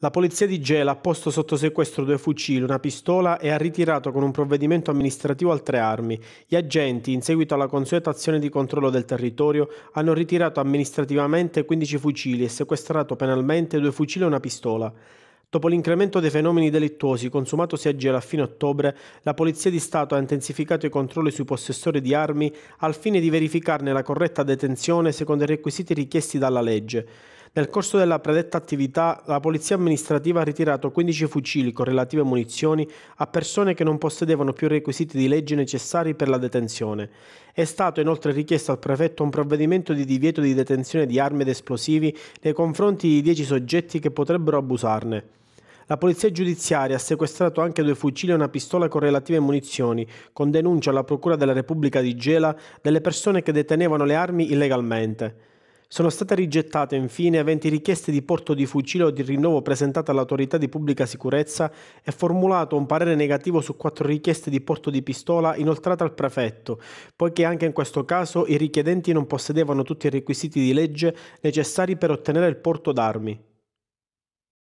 La polizia di Gela ha posto sotto sequestro due fucili, una pistola e ha ritirato con un provvedimento amministrativo altre armi. Gli agenti, in seguito alla consueta azione di controllo del territorio, hanno ritirato amministrativamente 15 fucili e sequestrato penalmente due fucili e una pistola. Dopo l'incremento dei fenomeni delittuosi consumatosi a Gela a fine ottobre, la Polizia di Stato ha intensificato i controlli sui possessori di armi al fine di verificarne la corretta detenzione secondo i requisiti richiesti dalla legge. Nel corso della predetta attività, la polizia amministrativa ha ritirato 15 fucili con relative munizioni a persone che non possedevano più i requisiti di legge necessari per la detenzione. È stato inoltre richiesto al prefetto un provvedimento di divieto di detenzione di armi ed esplosivi nei confronti di 10 soggetti che potrebbero abusarne. La polizia giudiziaria ha sequestrato anche due fucili e una pistola con relative munizioni, con denuncia alla Procura della Repubblica di Gela delle persone che detenevano le armi illegalmente. Sono state rigettate infine 20 richieste di porto di fucile o di rinnovo presentate all'autorità di pubblica sicurezza e formulato un parere negativo su 4 richieste di porto di pistola inoltrate al prefetto, poiché anche in questo caso i richiedenti non possedevano tutti i requisiti di legge necessari per ottenere il porto d'armi.